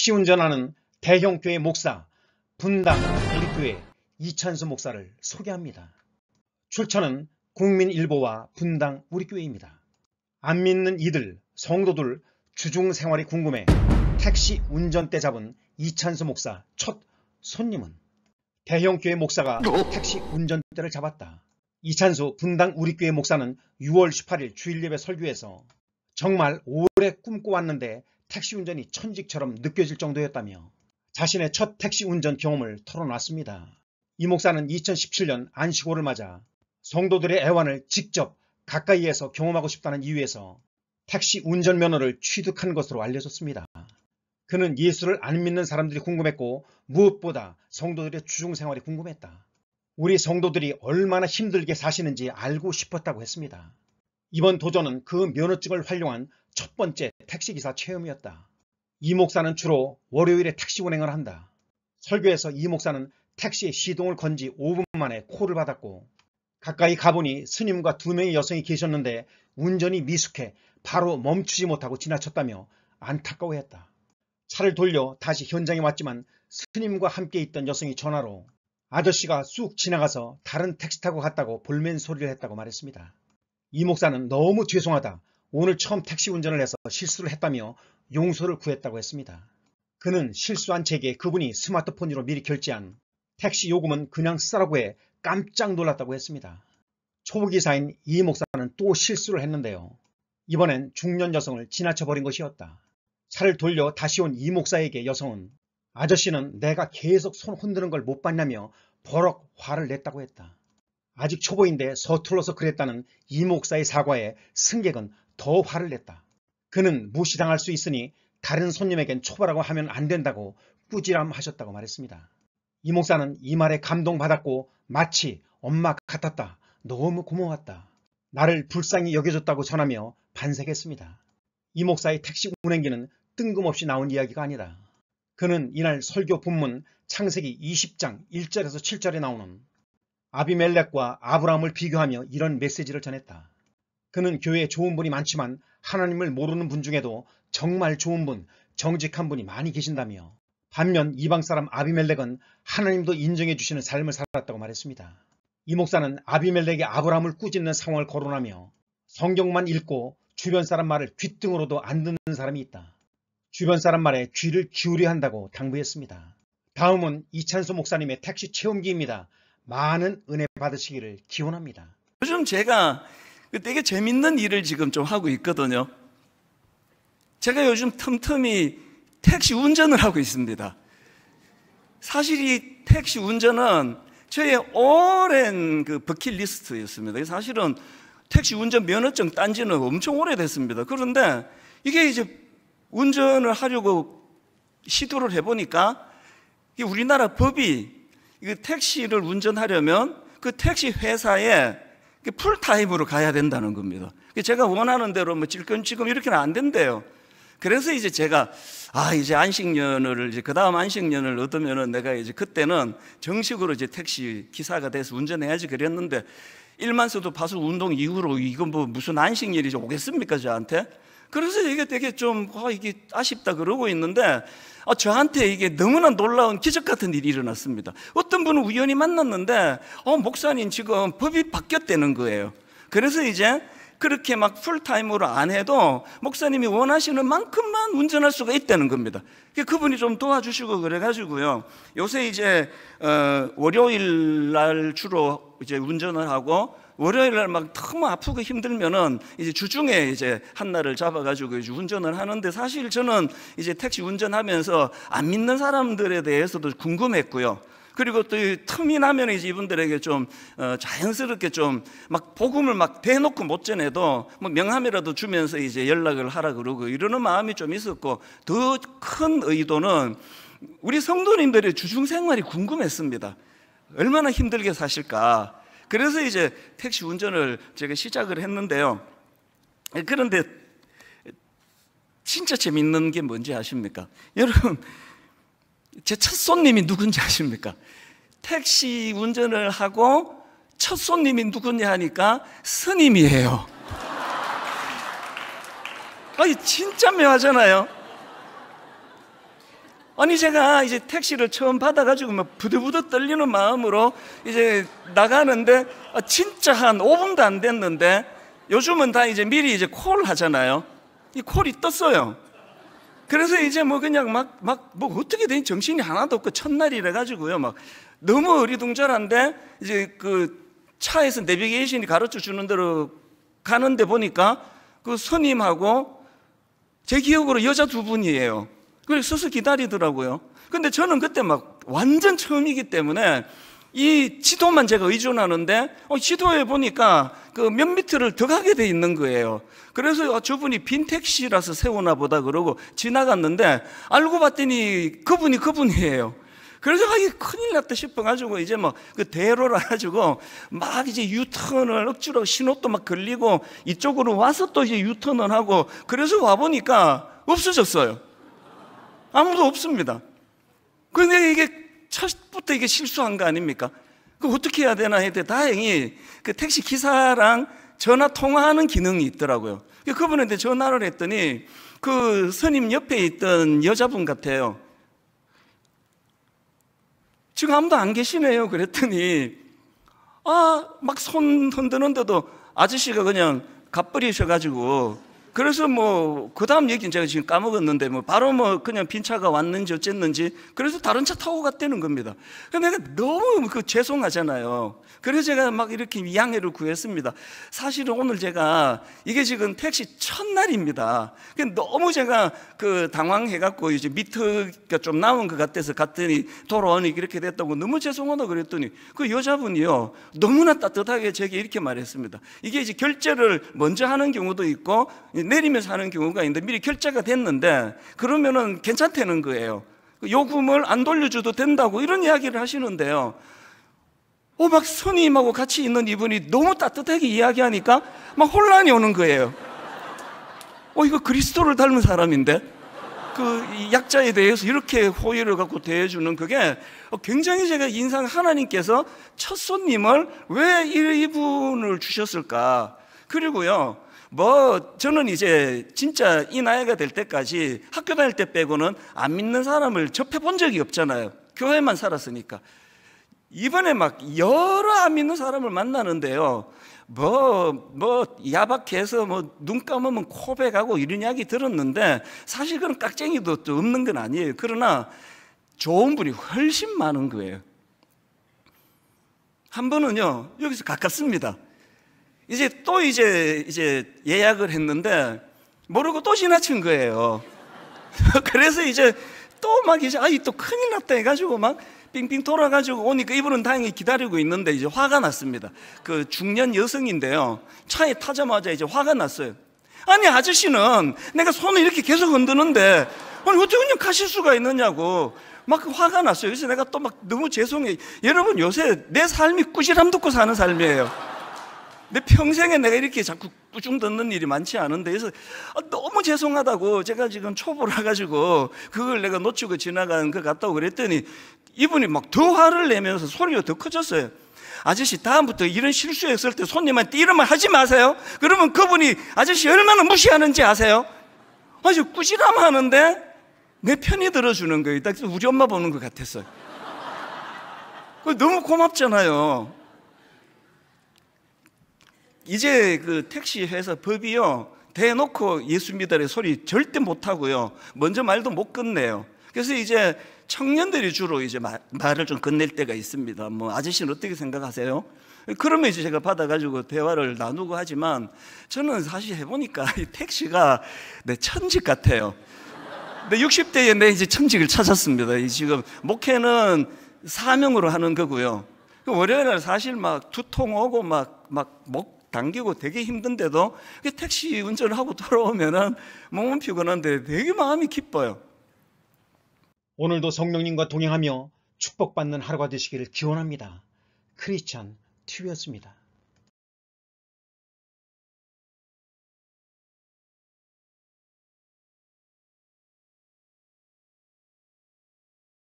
택시 운전하는 대형교회 목사 분당 우리교회 이찬수 목사를 소개합니다. 출처는 국민일보와 분당 우리교회입니다. 안 믿는 이들, 성도들 주중생활이 궁금해 택시 운전대 잡은 이찬수 목사 첫 손님은 대형교회 목사가 어? 택시 운전대를 잡았다. 이찬수 분당 우리교회 목사는 6월 18일 주일예배 설교에서 정말 오래 꿈꿔왔는데 택시 운전이 천직처럼 느껴질 정도였다며 자신의 첫 택시 운전 경험을 털어놨습니다. 이 목사는 2017년 안식호를 맞아 성도들의 애환을 직접 가까이에서 경험하고 싶다는 이유에서 택시 운전면허를 취득한 것으로 알려졌습니다. 그는 예수를 안 믿는 사람들이 궁금했고 무엇보다 성도들의 주중생활이 궁금했다. 우리 성도들이 얼마나 힘들게 사시는지 알고 싶었다고 했습니다. 이번 도전은 그 면허증을 활용한 첫 번째 택시기사 체험이었다. 이 목사는 주로 월요일에 택시 운행을 한다. 설교에서 이 목사는 택시의 시동을 건지 5분 만에 콜을 받았고 가까이 가보니 스님과 두 명의 여성이 계셨는데 운전이 미숙해 바로 멈추지 못하고 지나쳤다며 안타까워했다. 차를 돌려 다시 현장에 왔지만 스님과 함께 있던 여성이 전화로 아저씨가 쑥 지나가서 다른 택시 타고 갔다고 볼멘 소리를 했다고 말했습니다. 이 목사는 너무 죄송하다. 오늘 처음 택시 운전을 해서 실수를 했다며 용서를 구했다고 했습니다. 그는 실수한 제게 그분이 스마트폰으로 미리 결제한 택시 요금은 그냥 쓰라고 해 깜짝 놀랐다고 했습니다. 초보기사인 이 목사는 또 실수를 했는데요. 이번엔 중년 여성을 지나쳐버린 것이었다. 차를 돌려 다시 온 이 목사에게 여성은 아저씨는 내가 계속 손 흔드는 걸 못 봤냐며 버럭 화를 냈다고 했다. 아직 초보인데 서툴러서 그랬다는 이 목사의 사과에 승객은 더 화를 냈다. 그는 무시당할 수 있으니 다른 손님에겐 초보라고 하면 안 된다고 꾸지람하셨다고 말했습니다. 이 목사는 이 말에 감동받았고 마치 엄마 같았다. 너무 고마웠다. 나를 불쌍히 여겨줬다고 전하며 반색했습니다. 이 목사의 택시 운행기는 뜬금없이 나온 이야기가 아니다. 그는 이날 설교 본문 창세기 20장 1절에서 7절에 나오는 아비멜렉과 아브라함을 비교하며 이런 메시지를 전했다. 그는 교회에 좋은 분이 많지만 하나님을 모르는 분 중에도 정말 좋은 분, 정직한 분이 많이 계신다며 반면 이방 사람 아비멜렉은 하나님도 인정해 주시는 삶을 살았다고 말했습니다. 이 목사는 아비멜렉이 아브라함을 꾸짖는 상황을 거론하며 성경만 읽고 주변 사람 말을 귓등으로도 안 듣는 사람이 있다. 주변 사람 말에 귀를 기울여 야 한다고 당부했습니다. 다음은 이찬수 목사님의 택시 체험기입니다. 많은 은혜 받으시기를 기원합니다. 요즘 제가 그 되게 재밌는 일을 지금 좀 하고 있거든요. 제가 요즘 틈틈이 택시 운전을 하고 있습니다. 사실 이 택시 운전은 저의 오랜 그 버킷리스트였습니다. 사실은 택시 운전 면허증 딴 지는 엄청 오래됐습니다. 그런데 이게 이제 운전을 하려고 시도를 해보니까 우리나라 법이 이거 그 택시를 운전하려면 그 택시 회사에 그 풀타임으로 가야 된다는 겁니다. 그 제가 원하는 대로 뭐 질금 지금 이렇게는 안 된대요. 그래서 이제 제가 아 이제 안식년을 이제 그 다음 안식년을 얻으면은 내가 이제 그때는 정식으로 이제 택시 기사가 돼서 운전해야지 그랬는데 일만써도 파수 운동 이후로 이건 뭐 무슨 안식년이 오겠습니까 저한테? 그래서 이게 되게 좀 아, 이게 아쉽다 그러고 있는데 아, 저한테 이게 너무나 놀라운 기적 같은 일이 일어났습니다. 어떤 분은 우연히 만났는데 어, 목사님 지금 법이 바뀌었다는 거예요. 그래서 이제 그렇게 막 풀타임으로 안 해도 목사님이 원하시는 만큼만 운전할 수가 있다는 겁니다. 그러니까 그분이 좀 도와주시고 그래가지고요. 요새 이제 어, 월요일 날 주로 이제 운전을 하고 월요일 날막 너무 아프고 힘들면은 이제 주중에 이제 한날을 잡아가지고 이제 운전을 하는데 사실 저는 이제 택시 운전하면서 안 믿는 사람들에 대해서도 궁금했고요. 그리고 또 틈이 나면 이제 이분들에게 좀 어, 자연스럽게 좀 막 복음을 막 대놓고 못 전해도 뭐 명함이라도 주면서 이제 연락을 하라 그러고 이러는 마음이 좀 있었고 더 큰 의도는 우리 성도님들의 주중 생활이 궁금했습니다. 얼마나 힘들게 사실까? 그래서 이제 택시 운전을 제가 시작을 했는데요. 그런데 진짜 재밌는 게 뭔지 아십니까? 여러분, 제 첫 손님이 누군지 아십니까? 택시 운전을 하고 첫 손님이 누구냐 하니까 스님이에요. 아니, 진짜 묘하잖아요. 아니 제가 이제 택시를 처음 받아가지고 막 부들부들 떨리는 마음으로 이제 나가는데 아 진짜 한 5분도 안 됐는데 요즘은 다 이제 미리 이제 콜 하잖아요. 이 콜이 떴어요. 그래서 이제 뭐 그냥 막 막 뭐 어떻게 된 정신이 하나도 없고 첫날이라 가지고요. 막 너무 어리둥절한데 이제 그 차에서 내비게이션이 가르쳐 주는 대로 가는데 보니까 그 손님하고 제 기억으로 여자 두 분이에요. 그걸 서서 기다리더라고요. 근데 저는 그때 막 완전 처음이기 때문에 이 지도만 제가 의존하는데 어, 지도에 보니까 그 몇 미터를 더 가게 돼 있는 거예요. 그래서 어, 저분이 빈 택시라서 세우나 보다 그러고 지나갔는데 알고 봤더니 그분이 그분이에요. 그래서 아, 이 큰일 났다 싶어가지고 이제 뭐그 대로를 가지고 막 이제 유턴을 억지로 신호도 막 걸리고 이쪽으로 와서 또 이제 유턴을 하고 그래서 와 보니까 없어졌어요. 아무도 없습니다. 근데 이게 첫부터 이게 실수한 거 아닙니까? 그 어떻게 해야 되나 했는데 다행히 그 택시 기사랑 전화 통화하는 기능이 있더라고요. 그 그분한테 전화를 했더니 그 선임 옆에 있던 여자분 같아요. 지금 아무도 안 계시네요. 그랬더니 아, 막 손 흔드는데도 아저씨가 그냥 갑버리셔가지고 그래서 뭐, 그 다음 얘기는 제가 지금 까먹었는데, 뭐, 바로 뭐, 그냥 빈 차가 왔는지 어쨌는지, 그래서 다른 차 타고 갔다는 겁니다. 근 내가 너무 그 죄송하잖아요. 그래서 제가 막 이렇게 양해를 구했습니다. 사실은 오늘 제가, 이게 지금 택시 첫날입니다. 너무 제가 그 당황해갖고, 이제 미터가 좀 나온 것 같아서 갔더니, 돌아오니 이렇게 됐다고 너무 죄송하다 그랬더니, 그 여자분이요, 너무나 따뜻하게 제게 이렇게 말했습니다. 이게 이제 결제를 먼저 하는 경우도 있고, 예, 내리면서 하는 경우가 있는데 미리 결제가 됐는데 그러면은 괜찮다는 거예요. 그 요금을 안 돌려줘도 된다고 이런 이야기를 하시는데요. 오, 막 스님하고 같이 있는 이분이 너무 따뜻하게 이야기하니까 막 혼란이 오는 거예요. 어, 이거 그리스도를 닮은 사람인데? 그 약자에 대해서 이렇게 호의를 갖고 대해주는 그게 어, 굉장히 제가 인상 하나님께서 첫 손님을 왜 이분을 주셨을까? 그리고요, 뭐 저는 이제 진짜 이 나이가 될 때까지 학교 다닐 때 빼고는 안 믿는 사람을 접해 본 적이 없잖아요. 교회만 살았으니까. 이번에 막 여러 안 믿는 사람을 만나는데요. 뭐, 뭐, 야박해서 뭐, 눈 감으면 코백하고 이런 이야기 들었는데 사실 그런 깍쟁이도 없는 건 아니에요. 그러나 좋은 분이 훨씬 많은 거예요. 한 분은요, 여기서 가깝습니다. 이제 또 이제 이제 예약을 했는데 모르고 또 지나친 거예요. 그래서 이제 또 막 이제 아이 또 큰일 났다 해가지고 막 빙빙 돌아가지고 오니까 이분은 다행히 기다리고 있는데 이제 화가 났습니다. 그 중년 여성인데요. 차에 타자마자 이제 화가 났어요. 아니 아저씨는 내가 손을 이렇게 계속 흔드는데 아니 어떻게 그냥 가실 수가 있느냐고 막 화가 났어요. 그래서 내가 또 막 너무 죄송해. 여러분 요새 내 삶이 꾸지람 듣고 사는 삶이에요. 내 평생에 내가 이렇게 자꾸 꾸중 듣는 일이 많지 않은데 그래서 아, 너무 죄송하다고 제가 지금 초보라 가지고 그걸 내가 놓치고 지나간 것 같다고 그랬더니 이분이 막 더 화를 내면서 소리가 더 커졌어요. 아저씨 다음부터 이런 실수했을 때 손님한테 이러면 하지 마세요. 그러면 그분이 아저씨 얼마나 무시하는지 아세요? 아주 꾸지람 하는데 내 편이 들어주는 거예요. 딱 우리 엄마 보는 것 같았어요. 너무 고맙잖아요. 이제 그 택시 회사 법이요. 대놓고 예수 믿으래 소리 절대 못 하고요. 먼저 말도 못 끝내요. 그래서 이제 청년들이 주로 이제 말, 말을 좀 건넬 때가 있습니다. 뭐 아저씨는 어떻게 생각하세요? 그러면 이제 제가 받아가지고 대화를 나누고 하지만 저는 사실 해보니까 이 택시가 내 천직 같아요. 근데 60대에 내 이제 천직을 찾았습니다. 이 지금 목회는 사명으로 하는 거고요. 그 월요일날 사실 막 두통 오고 막, 막, 목, 당기고 되게 힘든데도 그 택시 운전을 하고 돌아오면은 몸은 피곤한데 되게 마음이 기뻐요. 오늘도 성령님과 동행하며 축복받는 하루가 되시기를 기원합니다. 크리스찬 TV였습니다.